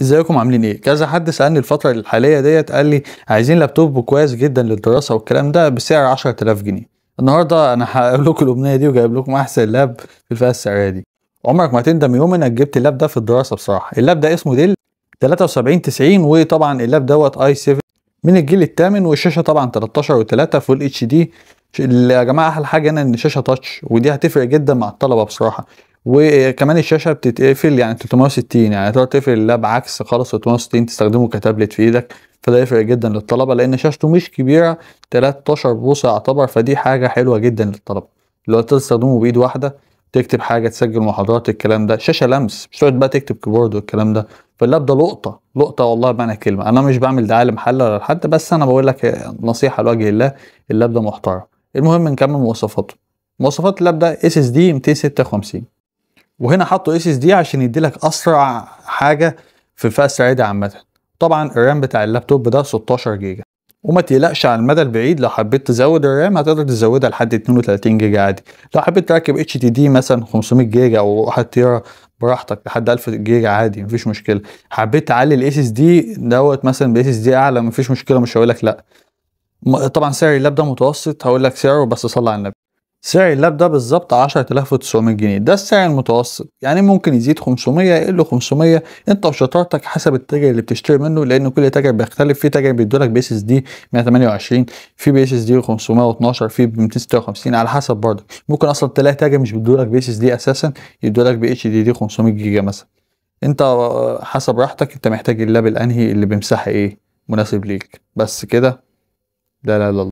ازيكم عاملين ايه كذا حد سالني الفتره الحاليه ديت قال لي عايزين لابتوب كويس جدا للدراسه والكلام ده بسعر 10000 جنيه النهارده انا هقول لكم الامنية دي وجايب لكم احسن لاب في الفئه السعريه دي عمرك ما هتندم يوم انك جبت اللاب ده في الدراسه بصراحه اللاب ده اسمه ديل 73 90 وطبعا اللاب دوت اي 7 من الجيل الثامن والشاشه طبعا 13 و3 فول اتش دي يا جماعه احلى حاجه هنا ان الشاشه تاتش ودي هتفرق جدا مع الطلبه بصراحه وكمان الشاشه بتتقفل يعني 360 يعني تقدر تقفل اللاب عكس خالص 360 تستخدمه كتابلت في ايدك فده يفرق جدا للطلبه لان شاشته مش كبيره 13 بوصه يعتبر فدي حاجه حلوه جدا للطلبه لو تستخدمه بايد واحده تكتب حاجه تسجل محاضرات الكلام ده شاشه لمس مش تقعد بقى تكتب كيبورد والكلام ده فاللاب ده لقطه لقطه والله بمعنى الكلمه انا مش بعمل دعايه لمحل ولا لحد بس انا بقول لك نصيحه لوجه الله اللاب ده محترم المهم نكمل مواصفاته مواصفات اللاب ده اس اس دي 256 وهنا حطوا اس اس دي عشان يديلك اسرع حاجه في الفاست ريدر عامه طبعا الرام بتاع اللابتوب ده 16 جيجا وما تقلقش على المدى البعيد لو حبيت تزود الرام هتقدر تزودها لحد 32 جيجا عادي لو حبيت تركب اتش دي دي مثلا 500 جيجا او 1 تيرا براحتك لحد 1000 جيجا عادي مفيش مشكله حبيت تعلي الاس اس دي دوت مثلا باس اس دي اعلى مفيش مشكله مش هقول لك لا طبعا سعر اللاب ده متوسط هقول لك سعره بس صلي على النبي سعر اللاب ده بالظبط 10900 جنيه ده السعر المتوسط يعني ممكن يزيد 500 يقل 500 انت وشطارتك حسب التاجر اللي بتشتري منه لان كل تاجر بيختلف في تاجر بيدولك بي اس اس دي 128 في بي اس اس دي 512 في 256 على حسب برضك ممكن اصلا تلاقي تاجر مش بيدولك بي اس اس دي اساسا يدولك بي اتش دي دي 500 جيجا مثلا انت حسب راحتك انت محتاج اللاب الانهي اللي بمساحه ايه مناسب ليك بس كده لا لا لا